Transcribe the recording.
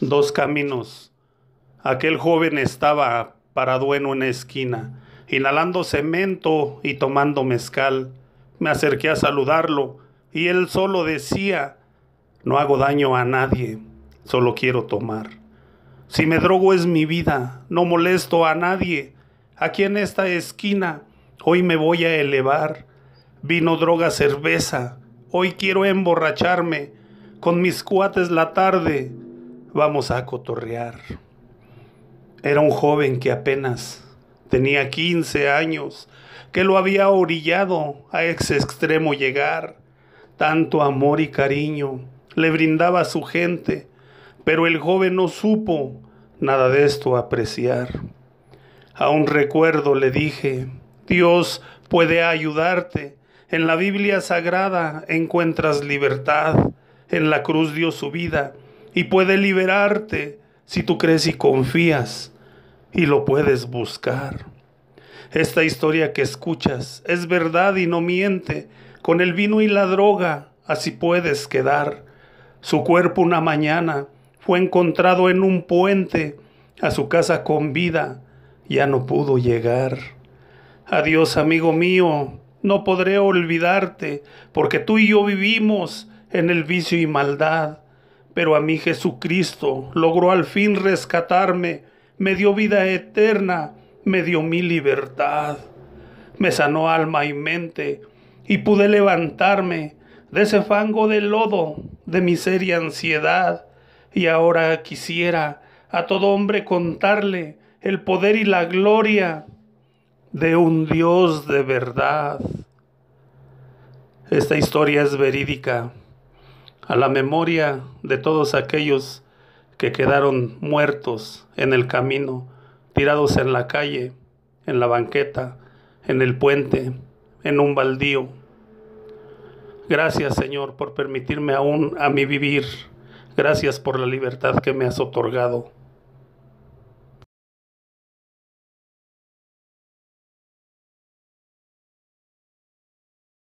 dos caminos. Aquel joven estaba parado en esquina, inhalando cemento y tomando mezcal. Me acerqué a saludarlo y él solo decía, no hago daño a nadie, solo quiero tomar. Si me drogo es mi vida, no molesto a nadie. Aquí en esta esquina, hoy me voy a elevar. Vino, droga, cerveza. Hoy quiero emborracharme con mis cuates la tarde vamos a cotorrear. Era un joven que apenas tenía 15 años, que lo había orillado a ese extremo llegar. Tanto amor y cariño le brindaba su gente, pero el joven no supo nada de esto apreciar. A un recuerdo le dije, Dios puede ayudarte. En la Biblia Sagrada encuentras libertad. En la cruz dio su vida y puede liberarte si tú crees y confías y lo puedes buscar. Esta historia que escuchas es verdad y no miente. Con el vino y la droga así puedes quedar. Su cuerpo una mañana fue encontrado en un puente. A su casa con vida ya no pudo llegar. Adiós amigo mío, no podré olvidarte, porque tú y yo vivimos en el vicio y maldad. Pero a mí Jesucristo logró al fin rescatarme, me dio vida eterna, me dio mi libertad, me sanó alma y mente y pude levantarme de ese fango de lodo, de miseria, y ansiedad. Y ahora quisiera a todo hombre contarle el poder y la gloria de un Dios de verdad. Esta historia es verídica a la memoria de todos aquellos que quedaron muertos en el camino, tirados en la calle, en la banqueta, en el puente, en un baldío. Gracias Señor por permitirme aún a mí vivir. Gracias por la libertad que me has otorgado.